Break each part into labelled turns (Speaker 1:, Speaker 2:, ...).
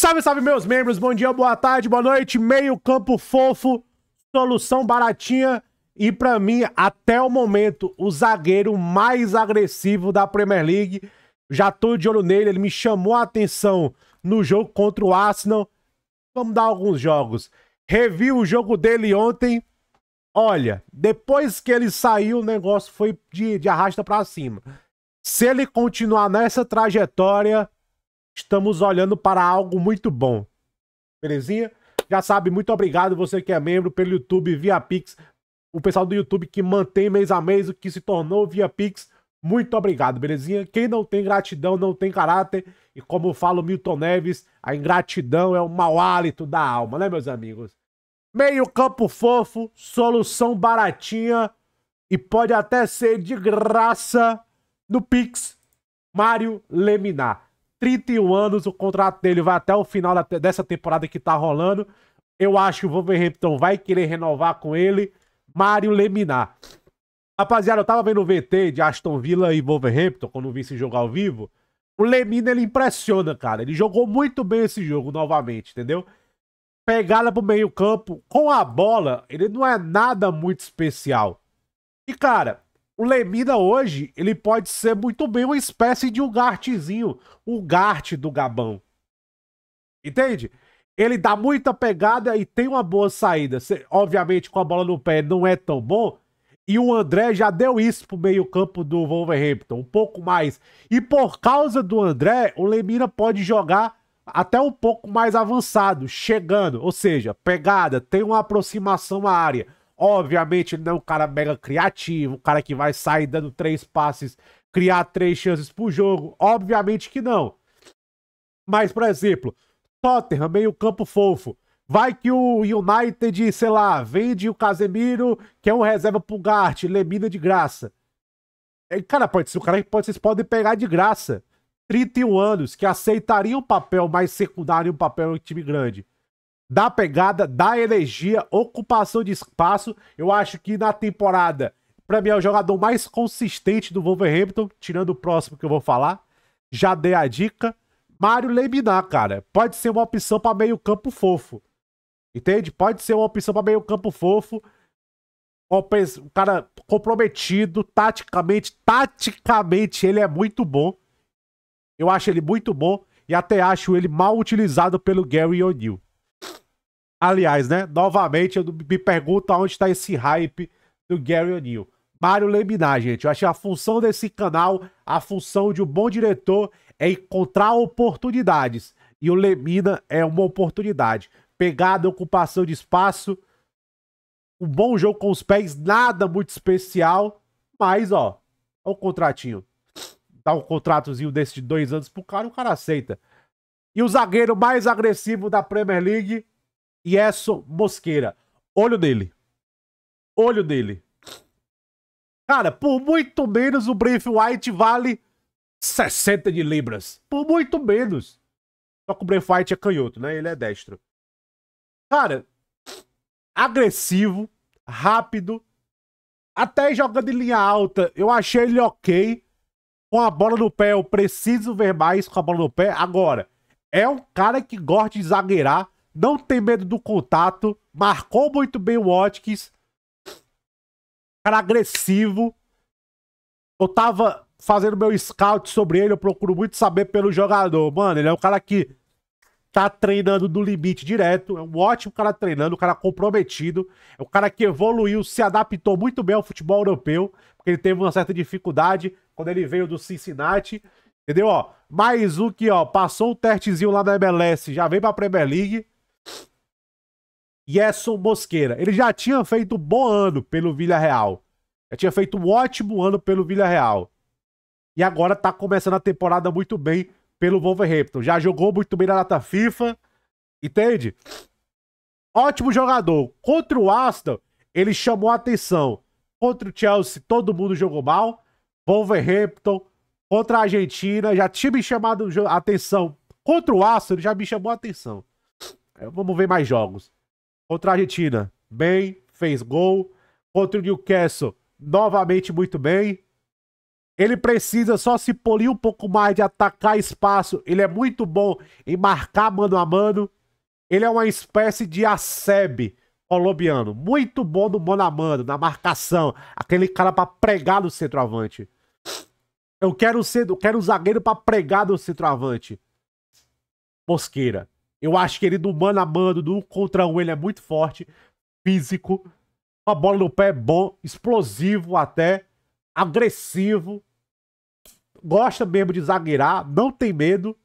Speaker 1: Salve, salve, meus membros. Bom dia, boa tarde, boa noite. Meio campo fofo, solução baratinha. E para mim, até o momento, o zagueiro mais agressivo da Premier League. Já tô de olho nele, ele me chamou a atenção no jogo contra o Arsenal. Vamos dar alguns jogos. Revi o jogo dele ontem. Olha, depois que ele saiu, o negócio foi de, de arrasta para cima. Se ele continuar nessa trajetória, Estamos olhando para algo muito bom. Belezinha? Já sabe, muito obrigado você que é membro pelo YouTube via Pix. O pessoal do YouTube que mantém mês a mês o que se tornou via Pix. Muito obrigado, belezinha? Quem não tem gratidão não tem caráter. E como fala o Milton Neves, a ingratidão é o mau hálito da alma, né, meus amigos? Meio campo fofo, solução baratinha e pode até ser de graça no Pix. Mário Leminar. 31 anos, o contrato dele vai até o final da, dessa temporada que tá rolando. Eu acho que o Wolverhampton vai querer renovar com ele. Mário Leminar. Rapaziada, eu tava vendo o VT de Aston Villa e Wolverhampton, quando vi esse jogo ao vivo. O Lemina, ele impressiona, cara. Ele jogou muito bem esse jogo novamente, entendeu? Pegada pro meio campo, com a bola, ele não é nada muito especial. E, cara, o Lemina hoje, ele pode ser muito bem uma espécie de um gartezinho, um garte do Gabão. Entende? Ele dá muita pegada e tem uma boa saída. Obviamente, com a bola no pé não é tão bom. E o André já deu isso pro meio-campo do Wolverhampton, um pouco mais. E por causa do André, o Lemina pode jogar até um pouco mais avançado, chegando, ou seja, pegada, tem uma aproximação à área Obviamente, ele não é um cara mega criativo, um cara que vai sair dando três passes, criar três chances pro jogo. Obviamente que não. Mas, por exemplo, Tottenham, meio campo fofo. Vai que o United, sei lá, vende o Casemiro, que é um reserva pro Gart, Lemina de graça. cara, pode ser um cara que pode, vocês podem pegar de graça. 31 anos, que aceitaria um papel mais secundário, um papel em time grande da pegada, da energia, ocupação de espaço. Eu acho que na temporada, para mim, é o jogador mais consistente do Wolverhampton, tirando o próximo que eu vou falar. Já dei a dica. Mário Leminar, cara, pode ser uma opção para meio campo fofo. Entende? Pode ser uma opção para meio campo fofo. Um cara comprometido, taticamente. Taticamente, ele é muito bom. Eu acho ele muito bom. E até acho ele mal utilizado pelo Gary O'Neill. Aliás, né? Novamente, eu me pergunto aonde está esse hype do Gary O'Neill. Mário Leminar, gente. Eu acho que a função desse canal, a função de um bom diretor é encontrar oportunidades. E o Lemina é uma oportunidade. Pegada, ocupação de espaço, um bom jogo com os pés, nada muito especial, mas, ó, é um contratinho. Dá um contratozinho desse de dois anos pro cara, o cara aceita. E o zagueiro mais agressivo da Premier League, Yeso é Mosqueira. Olho dele Olho dele Cara, por muito menos o Brave White vale 60 de libras. Por muito menos. Só que o Brave White é canhoto, né? Ele é destro. Cara, agressivo, rápido, até jogando em linha alta, eu achei ele ok. Com a bola no pé, eu preciso ver mais com a bola no pé. Agora, é um cara que gosta de zagueirar não tem medo do contato, marcou muito bem o Watkins, cara agressivo. Eu tava fazendo meu scout sobre ele, eu procuro muito saber pelo jogador. Mano, ele é um cara que tá treinando no limite direto, é um ótimo cara treinando, um cara comprometido, é um cara que evoluiu, se adaptou muito bem ao futebol europeu, porque ele teve uma certa dificuldade quando ele veio do Cincinnati. Entendeu? Ó, mais um que ó, passou o um testezinho lá na MLS, já veio pra Premier League. Yeson Mosqueira. Ele já tinha feito um bom ano pelo Vila Real. Já tinha feito um ótimo ano pelo Vila Real. E agora tá começando a temporada muito bem pelo Wolverhampton. Já jogou muito bem na data FIFA. Entende? Ótimo jogador. Contra o Aston, ele chamou a atenção. Contra o Chelsea, todo mundo jogou mal. Wolverhampton, contra a Argentina, já tinha me chamado a atenção. Contra o Aston, ele já me chamou a atenção. Vamos ver mais jogos contra a Argentina. Bem, fez gol. Contra o Newcastle, novamente muito bem. Ele precisa só se polir um pouco mais de atacar espaço. Ele é muito bom em marcar mano a mano. Ele é uma espécie de acebe colombiano. Muito bom no mano a mano, na marcação. Aquele cara para pregar no centroavante. Eu quero ser, eu quero um zagueiro para pregar no centroavante. Mosqueira. Eu acho que ele do mano a mano, um contra um, ele é muito forte, físico. A bola no pé é bom, explosivo até, agressivo. Gosta mesmo de zagueirar, não tem medo.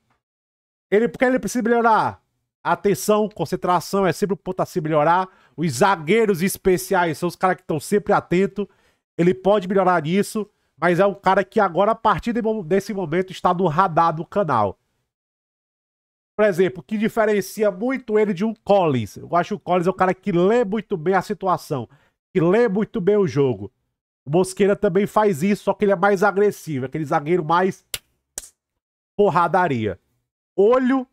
Speaker 1: Ele, porque ele precisa melhorar atenção, concentração, é sempre o ponto a se melhorar. Os zagueiros especiais são os caras que estão sempre atentos. Ele pode melhorar nisso, mas é um cara que agora, a partir desse momento, está no radar do canal por exemplo, que diferencia muito ele de um Collins. Eu acho que o Collins é o cara que lê muito bem a situação, que lê muito bem o jogo. O Mosqueira também faz isso, só que ele é mais agressivo, aquele zagueiro mais porradaria. Olho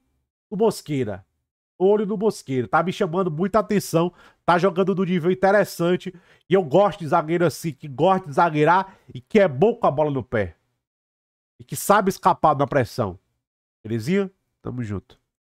Speaker 1: do Mosqueira. Olho do Mosqueira. Tá me chamando muita atenção, tá jogando do nível interessante. E eu gosto de zagueiro assim, que gosta de zagueirar e que é bom com a bola no pé. E que sabe escapar da pressão. Belezinha? Tamo junto.